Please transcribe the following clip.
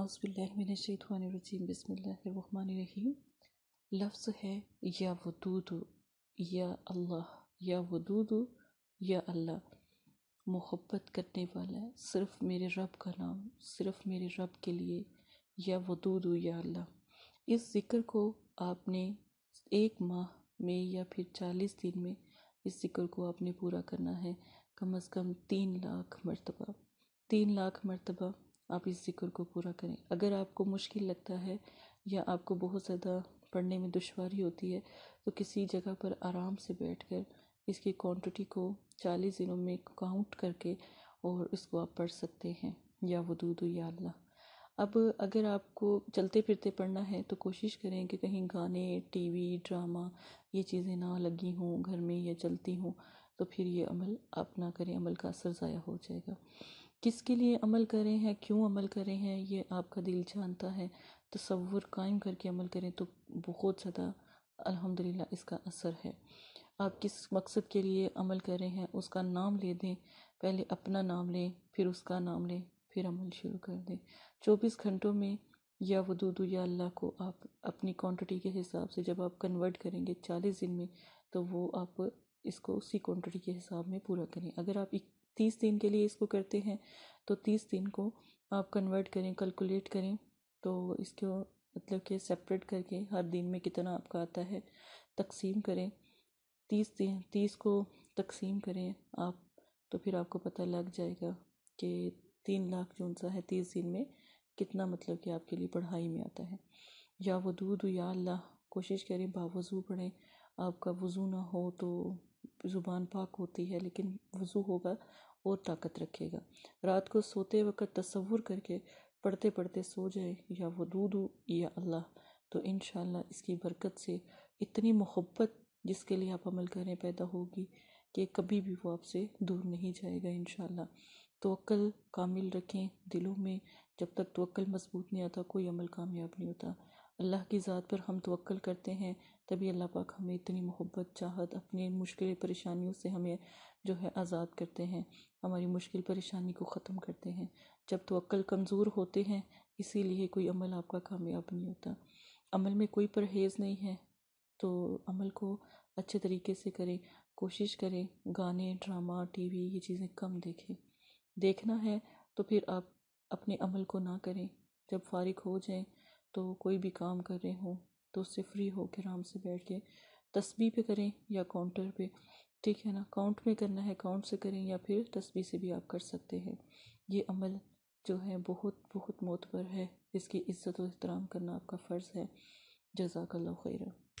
अउसबिल्लिनरजीम बसमीम लफ्ज़ है या वदूद या अल्लाह या वदूद या अल्लाह मोहब्बत करने वाला सिर्फ़ मेरे रब का नाम सिर्फ़ मेरे रब के लिए या वदूद या अल्लाह इस ज़िक्र को आपने एक माह में या फिर चालीस दिन में इस ज़िक्र को आपने पूरा करना है कम अज़ कम तीन लाख मरतबा तीन लाख मरतबा आप इस ज़िक्र को पूरा करें अगर आपको मुश्किल लगता है या आपको बहुत ज़्यादा पढ़ने में दुशारी होती है तो किसी जगह पर आराम से बैठ कर इसकी क्वांटिटी को चालीस दिनों में काउंट करके और इसको आप पढ़ सकते हैं या वदूद या अल्लाह अब अगर आपको चलते फिरते पढ़ना है तो कोशिश करें कि कहीं गाने टीवी ड्रामा ये चीज़ें ना लगी हों घर में या चलती हों तो फिर ये अमल आप ना करें अमल का असर ज़ाया हो जाएगा किसके लिए अमल करें हैं क्यों अमल करें हैं ये आपका दिल जानता है तस्वुर कायम करके अमल करें तो बहुत ज़्यादा अल्हम्दुलिल्लाह इसका असर है आप किस मकसद के लिए अमल कर रहे हैं उसका नाम ले दें पहले अपना नाम लें फिर उसका नाम लें फिर अमल शुरू कर दें चौबीस घंटों में या वदूद या अल्लाह को आप अपनी क्वांटिटी के हिसाब से जब आप कन्वर्ट करेंगे चालीस दिन में तो वो आप इसको उसी क्वांटिटी के हिसाब में पूरा करें अगर आप तीस दिन के लिए इसको करते हैं तो तीस दिन को आप कन्वर्ट करें कैलकुलेट करें तो इसको मतलब कि सेपरेट करके हर दिन में कितना आपका आता है तकसीम करें तीस दिन तीस को तकसीम करें आप तो फिर आपको पता लग जाएगा कि तीन लाख जो सा है तीस दिन में कितना मतलब कि आपके लिए पढ़ाई में आता है या वो दूध या अल्लाह कोशिश करें बावजू पढ़ें आपका वज़ू ना हो तो ज़ुबान पाक होती है लेकिन वज़ू होगा और ताकत रखेगा रात को सोते वक्त तस्वुर करके पढ़ते पढ़ते सो जाए या वो दूध या अल्लाह तो इन इसकी बरकत से इतनी मोहब्बत जिसके लिए आप अमल करें पैदा होगी कि कभी भी वो आपसे दूर नहीं जाएगा इन तोल कामिल रखें दिलों में जब तक तोक्ल मजबूत नहीं आता कोई अमल कामयाब नहीं होता अल्लाह की ज़ात पर हम तोक्ल करते हैं तभी अल्लाह पाक हमें इतनी मोहब्बत चाहत अपनी मुश्किल परेशानियों से हमें जो है आज़ाद करते हैं हमारी मुश्किल परेशानी को ख़त्म करते हैं जब तो अक्ल कमज़ोर होते हैं इसीलिए कोई अमल आपका कामयाब नहीं होता अमल में कोई परहेज़ नहीं है तो अमल को अच्छे तरीके से करें कोशिश करें गाने ड्रामा टीवी ये चीज़ें कम देखें देखना है तो फिर आप अपने अमल को ना करें जब फारिग हो जाएं तो कोई भी काम कर रहे हों तो उससे फ्री हो के आराम से बैठ के तस्बी पे करें या काउंटर पे ठीक है ना काउंट में करना है काउंट से करें या फिर तस्बी से भी आप कर सकते हैं ये अमल जो है बहुत बहुत मोतबर है इसकी इज़्ज़त और एहतराम करना आपका फ़र्ज़ है जजाकल्ला खैर